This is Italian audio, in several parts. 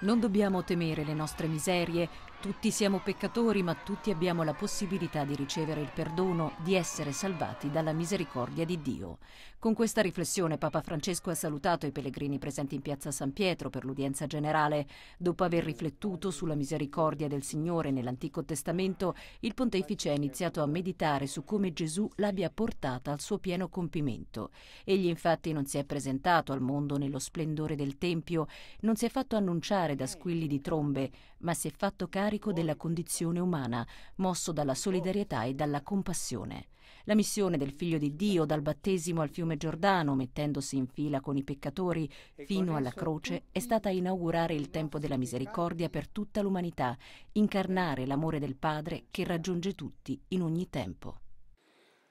Non dobbiamo temere le nostre miserie tutti siamo peccatori, ma tutti abbiamo la possibilità di ricevere il perdono, di essere salvati dalla misericordia di Dio. Con questa riflessione Papa Francesco ha salutato i pellegrini presenti in piazza San Pietro per l'udienza generale. Dopo aver riflettuto sulla misericordia del Signore nell'Antico Testamento, il pontefice ha iniziato a meditare su come Gesù l'abbia portata al suo pieno compimento. Egli infatti non si è presentato al mondo nello splendore del Tempio, non si è fatto annunciare da squilli di trombe, ma si è fatto caricare carico della condizione umana, mosso dalla solidarietà e dalla compassione. La missione del Figlio di Dio dal battesimo al fiume Giordano, mettendosi in fila con i peccatori fino alla croce, è stata inaugurare il tempo della misericordia per tutta l'umanità, incarnare l'amore del Padre che raggiunge tutti in ogni tempo.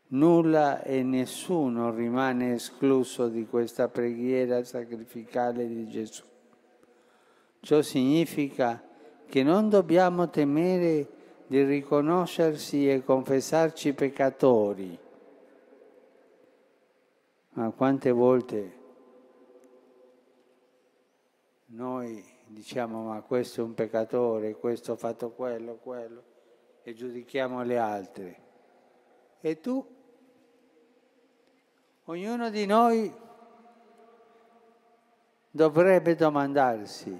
Nulla e nessuno rimane escluso di questa preghiera sacrificale di Gesù. Ciò significa che non dobbiamo temere di riconoscersi e confessarci peccatori. Ma quante volte noi diciamo ma questo è un peccatore, questo ha fatto quello, quello, e giudichiamo le altre. E tu? Ognuno di noi dovrebbe domandarsi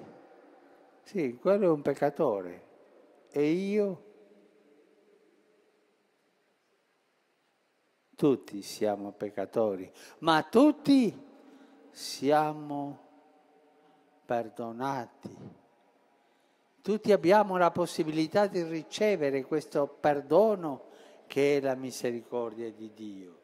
sì, quello è un peccatore. E io? Tutti siamo peccatori, ma tutti siamo perdonati tutti abbiamo la possibilità di ricevere questo perdono che è la misericordia di Dio.